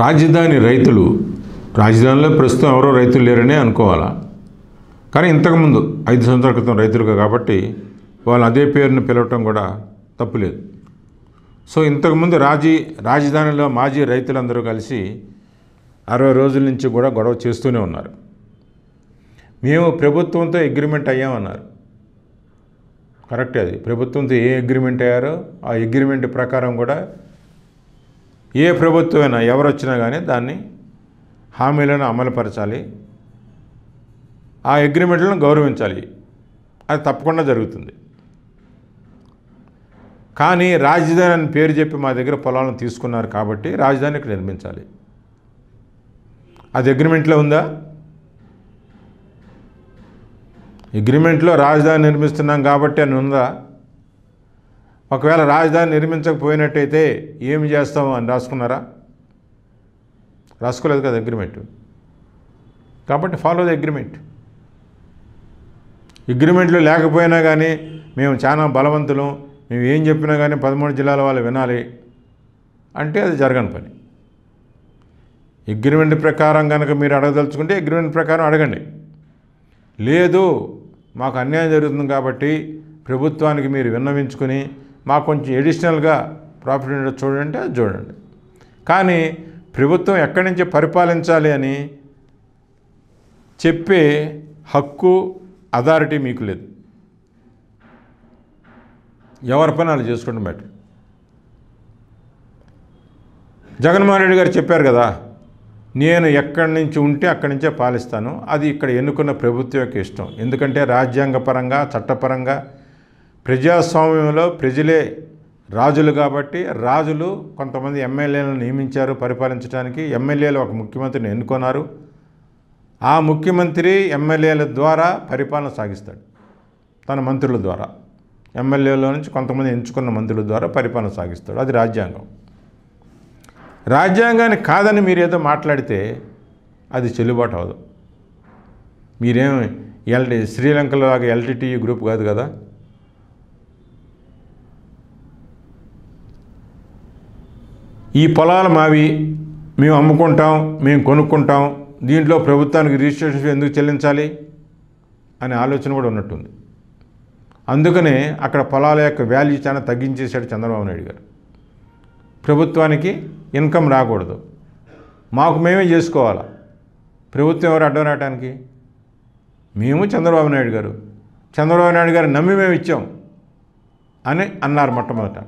రాజధాని రైతులు రాజధానిలో ప్రస్తుతం ఎవరో రైతులు లేరనే అనుకోవాలా కానీ ఇంతకుముందు ఐదు సంవత్సరాల క్రితం రైతులుగా కాబట్టి వాళ్ళు అదే పేరును పిలవటం కూడా తప్పులేదు సో ఇంతకుముందు రాజీ రాజధానిలో మాజీ రైతులందరూ కలిసి అరవై రోజుల నుంచి కూడా గొడవ చేస్తూనే ఉన్నారు మేము ప్రభుత్వంతో అగ్రిమెంట్ అయ్యామన్నారు కరెక్టే అది ప్రభుత్వంతో ఏ అగ్రిమెంట్ అయ్యారో ఆ అగ్రిమెంట్ ప్రకారం కూడా ఏ ప్రభుత్వమైనా ఎవరు వచ్చినా కానీ దాన్ని హామీలను అమలుపరచాలి ఆ అగ్రిమెంట్లను గౌరవించాలి అది తప్పకుండా జరుగుతుంది కానీ రాజధాని అని పేరు చెప్పి మా దగ్గర పొలాలను తీసుకున్నారు కాబట్టి రాజధాని ఇక్కడ నిర్మించాలి అది అగ్రిమెంట్లో ఉందా అగ్రిమెంట్లో రాజధాని నిర్మిస్తున్నాం కాబట్టి అని ఉందా ఒకవేళ రాజధాని నిర్మించకపోయినట్టయితే ఏమి చేస్తాము అని రాసుకున్నారా రాసుకోలేదు కదా అగ్రిమెంట్ కాబట్టి ఫాలో ద అగ్రిమెంట్ అగ్రిమెంట్లు లేకపోయినా కానీ మేము చాలా బలవంతులు మేము ఏం చెప్పినా కానీ పదమూడు జిల్లాల వాళ్ళు వినాలి అంటే అది జరగని పని అగ్రిమెంట్ ప్రకారం కనుక మీరు అడగదలుచుకుంటే అగ్రిమెంట్ ప్రకారం అడగండి లేదు మాకు అన్యాయం జరుగుతుంది కాబట్టి ప్రభుత్వానికి మీరు విన్నవించుకొని మాకు కొంచెం ఎడిషనల్గా ప్రాఫిట్ ఉండేది చూడండి అది చూడండి కానీ ప్రభుత్వం ఎక్కడి నుంచి పరిపాలించాలి అని చెప్పే హక్కు అథారిటీ మీకు లేదు ఎవరి పని వాళ్ళు చేసుకోండి బయట జగన్మోహన్ రెడ్డి గారు చెప్పారు కదా నేను ఎక్కడి నుంచి ఉంటే అక్కడి నుంచే పాలిస్తాను అది ఇక్కడ ఎన్నుకున్న ప్రభుత్వం యొక్క ఇష్టం ఎందుకంటే రాజ్యాంగపరంగా చట్టపరంగా ప్రజాస్వామ్యంలో ప్రజలే రాజులు కాబట్టి రాజులు కొంతమంది ఎమ్మెల్యేలను నియమించారు పరిపాలించడానికి ఎమ్మెల్యేలు ఒక ముఖ్యమంత్రిని ఎన్నుకున్నారు ఆ ముఖ్యమంత్రి ఎమ్మెల్యేల ద్వారా పరిపాలన సాగిస్తాడు తన మంత్రుల ద్వారా ఎమ్మెల్యేలో నుంచి కొంతమంది ఎంచుకున్న మంత్రుల ద్వారా పరిపాలన సాగిస్తాడు అది రాజ్యాంగం రాజ్యాంగాన్ని కాదని మీరు ఏదో మాట్లాడితే అది చెల్లుబాటు అవదు మీరేం ఎల్ శ్రీలంకలో ఎల్టీటీ గ్రూప్ కాదు కదా ఈ పొలాలు మావి మేము అమ్ముకుంటాం మేము కొనుక్కుంటాం దీంట్లో ప్రభుత్వానికి రిజిస్ట్రేషన్ ఎందుకు చెల్లించాలి అనే ఆలోచన కూడా ఉన్నట్టుంది అందుకనే అక్కడ పొలాల యొక్క వాల్యూ చాలా తగ్గించేశాడు చంద్రబాబు నాయుడు గారు ప్రభుత్వానికి ఇన్కమ్ రాకూడదు మాకు మేమే చేసుకోవాలా ప్రభుత్వం ఎవరు అడ్డం రావడానికి మేము చంద్రబాబు నాయుడు గారు చంద్రబాబు నాయుడు గారు నమ్మి మేము ఇచ్చాం అని అన్నారు మొట్టమొదట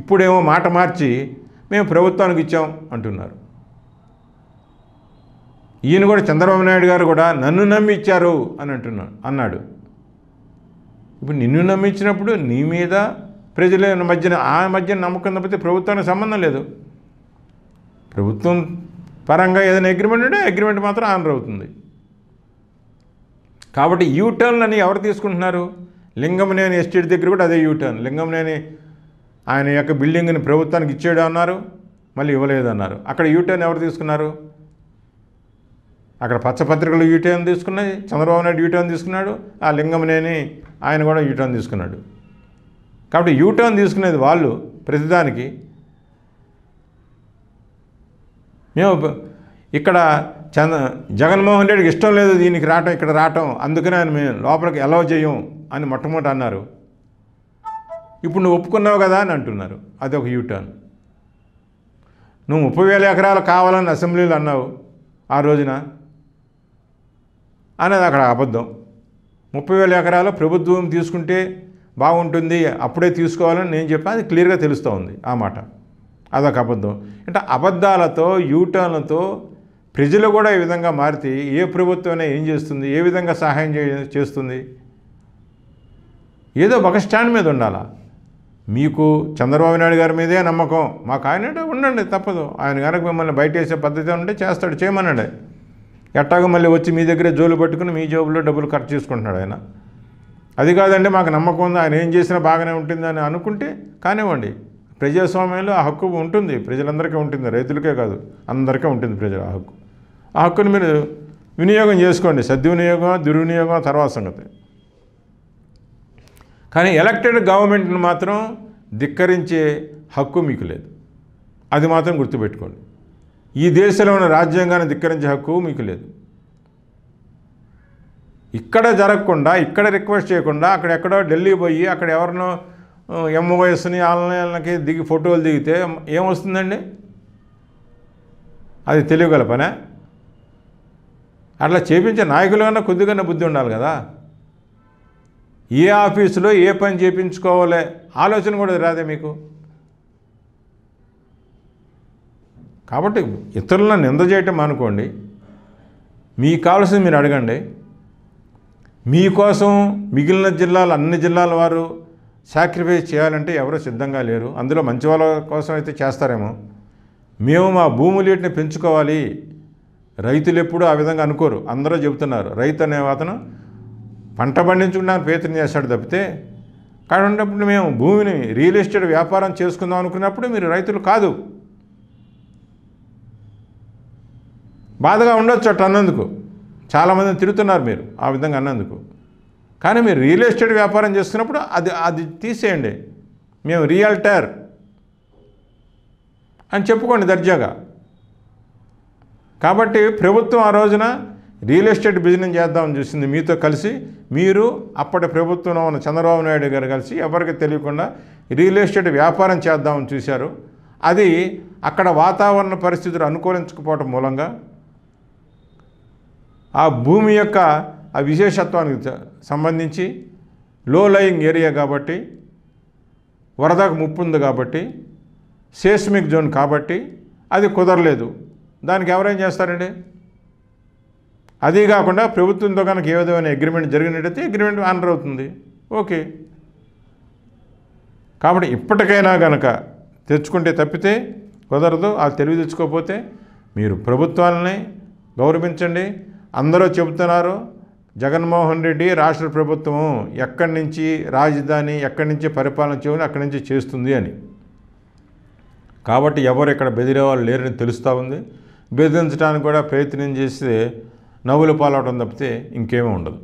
ఇప్పుడేమో మాట మార్చి మేము ప్రభుత్వానికి ఇచ్చాం అంటున్నారు ఈయన కూడా చంద్రబాబు నాయుడు గారు కూడా నన్ను నమ్మి ఇచ్చారు అని అంటున్నా అన్నాడు ఇప్పుడు నిన్ను నమ్మించినప్పుడు నీ మీద ప్రజల మధ్యన ఆ మధ్య నమ్మకం తప్పితే ప్రభుత్వానికి సంబంధం లేదు ప్రభుత్వం పరంగా ఏదైనా అగ్రిమెంట్ ఉంటే అగ్రిమెంట్ మాత్రం ఆనర్ అవుతుంది కాబట్టి అని ఎవరు తీసుకుంటున్నారు లింగంనేని ఎస్టేట్ దగ్గర కూడా అదే యూటర్న్ లింగంనేని ఆయన యొక్క బిల్డింగ్ని ప్రభుత్వానికి ఇచ్చేయడం అన్నారు మళ్ళీ ఇవ్వలేదన్నారు అక్కడ యూటర్న్ ఎవరు తీసుకున్నారు అక్కడ పచ్చపత్రికలు యూటర్న్ తీసుకున్నాయి చంద్రబాబు నాయుడు యూటర్న్ తీసుకున్నాడు ఆ లింగంనేని ఆయన కూడా యూటర్న్ తీసుకున్నాడు కాబట్టి యూటర్న్ తీసుకునేది వాళ్ళు ప్రతిదానికి మేము ఇక్కడ చంద్ర జగన్మోహన్ రెడ్డికి ఇష్టం లేదు దీనికి రావటం ఇక్కడ రావటం అందుకనే ఆయన మేము లోపలికి ఎలా చేయం అని మొట్టమొదటి అన్నారు ఇప్పుడు నువ్వు ఒప్పుకున్నావు కదా అని అంటున్నారు అది ఒక యూటర్న్ నువ్వు ముప్పై వేల ఎకరాలు కావాలని అసెంబ్లీలు అన్నావు ఆ రోజున అనేది అక్కడ అబద్ధం ముప్పై వేల ఎకరాలు ప్రభుత్వం తీసుకుంటే బాగుంటుంది అప్పుడే తీసుకోవాలని నేను చెప్పాను అది క్లియర్గా తెలుస్తూ ఉంది ఆ మాట అదొక అబద్ధం అంటే అబద్ధాలతో యూటర్న్లతో ప్రజలు కూడా ఈ విధంగా మారితే ఏ ప్రభుత్వమైనా ఏం చేస్తుంది ఏ విధంగా సహాయం చేస్తుంది ఏదో ఒక స్టాండ్ మీద ఉండాలా మీకు చంద్రబాబు నాయుడు గారి మీదే నమ్మకం మాకు ఆయన ఉండండి తప్పదు ఆయన కనుక మిమ్మల్ని బయట వేసే పద్ధతి ఉంటే చేస్తాడు చేయమన్నాడు ఎట్టాగ మళ్ళీ వచ్చి మీ దగ్గరే జోలు పట్టుకుని మీ జోబులో డబ్బులు ఖర్చు చేసుకుంటున్నాడు ఆయన అది కాదండి మాకు నమ్మకం ఉంది ఆయన ఏం చేసినా బాగానే ఉంటుందని అనుకుంటే కానివ్వండి ప్రజాస్వామ్యంలో ఆ హక్కు ఉంటుంది ప్రజలందరికీ ఉంటుంది రైతులకే కాదు అందరికీ ఉంటుంది ప్రజల ఆ హక్కు ఆ హక్కును మీరు వినియోగం చేసుకోండి సద్వినియోగం దుర్వినియోగం తర్వాత సంగతి కానీ ఎలక్టెడ్ గవర్నమెంట్ని మాత్రం ధిక్కరించే హక్కు మీకు లేదు అది మాత్రం గుర్తుపెట్టుకోండి ఈ దేశంలో ఉన్న రాజ్యాంగాన్ని ధిక్కరించే హక్కు మీకు లేదు ఇక్కడ జరగకుండా ఇక్కడ రిక్వెస్ట్ చేయకుండా అక్కడ ఎక్కడో ఢిల్లీ పోయి అక్కడ ఎవరినో ఎంఓఎస్ని ఆన్లైన్లకి దిగి ఫోటోలు దిగితే ఏమొస్తుందండి అది తెలియగల పనే అట్లా చేపించే నాయకులు కన్నా కొద్దిగానే బుద్ధి ఉండాలి కదా ఏ ఆఫీసులో ఏ పని చేయించుకోవాలి ఆలోచన కూడా రాదే మీకు కాబట్టి ఇతరులను నింద చేయటం అనుకోండి మీకు కావాల్సింది మీరు అడగండి మీకోసం మిగిలిన జిల్లాలు అన్ని జిల్లాల వారు సాక్రిఫైస్ చేయాలంటే ఎవరు సిద్ధంగా లేరు అందులో మంచి వాళ్ళ కోసం అయితే చేస్తారేమో మేము మా భూములేటిని పెంచుకోవాలి రైతులు ఎప్పుడూ ఆ విధంగా అనుకోరు అందరూ చెబుతున్నారు రైతు అనే అతను పంట పండించుకున్నాను ప్రయత్నం చేస్తాడు తప్పితే కానీ ఉన్నప్పుడు మేము భూమిని రియల్ ఎస్టేట్ వ్యాపారం చేసుకుందాం అనుకున్నప్పుడు మీరు రైతులు కాదు బాధగా ఉండొచ్చు అట్ట అన్నందుకు చాలామంది తిరుగుతున్నారు మీరు ఆ విధంగా అన్నందుకు కానీ మీరు రియల్ ఎస్టేట్ వ్యాపారం చేసుకున్నప్పుడు అది అది తీసేయండి మేము రియల్టర్ అని చెప్పుకోండి దర్జాగా కాబట్టి ప్రభుత్వం ఆ రోజున రియల్ ఎస్టేట్ బిజినెస్ చేద్దామని చూసింది మీతో కలిసి మీరు అప్పటి ప్రభుత్వంలో ఉన్న చంద్రబాబు నాయుడు గారు కలిసి ఎవరికి తెలియకుండా రియల్ ఎస్టేట్ వ్యాపారం చేద్దామని చూశారు అది అక్కడ వాతావరణ పరిస్థితులు అనుకూలించకపోవడం మూలంగా ఆ భూమి యొక్క ఆ విశేషత్వానికి సంబంధించి లో లయింగ్ ఏరియా కాబట్టి వరదకు ముప్పు ఉంది కాబట్టి సేస్మిక్ జోన్ కాబట్టి అది కుదరలేదు దానికి ఎవరేం చేస్తారండి అదే కాకుండా ప్రభుత్వంతో కనుక ఏ విధమైన అగ్రిమెంట్ జరిగినట్టయితే అగ్రిమెంట్ ఆనర్ అవుతుంది ఓకే కాబట్టి ఇప్పటికైనా కనుక తెచ్చుకుంటే తప్పితే కుదరదు అది తెలివి తెచ్చుకోకపోతే మీరు ప్రభుత్వాలని గౌరవించండి అందరూ చెబుతున్నారు జగన్మోహన్ రెడ్డి రాష్ట్ర ప్రభుత్వం ఎక్కడి నుంచి రాజధాని ఎక్కడి నుంచి పరిపాలన చేయని అక్కడి నుంచి చేస్తుంది అని కాబట్టి ఎవరు ఇక్కడ బెదిరే వాళ్ళు లేరని తెలుస్తూ ఉంది బెదిరించడానికి కూడా ప్రయత్నం చేస్తే నవ్వులు పాలవడం తప్పితే ఇంకేమీ ఉండదు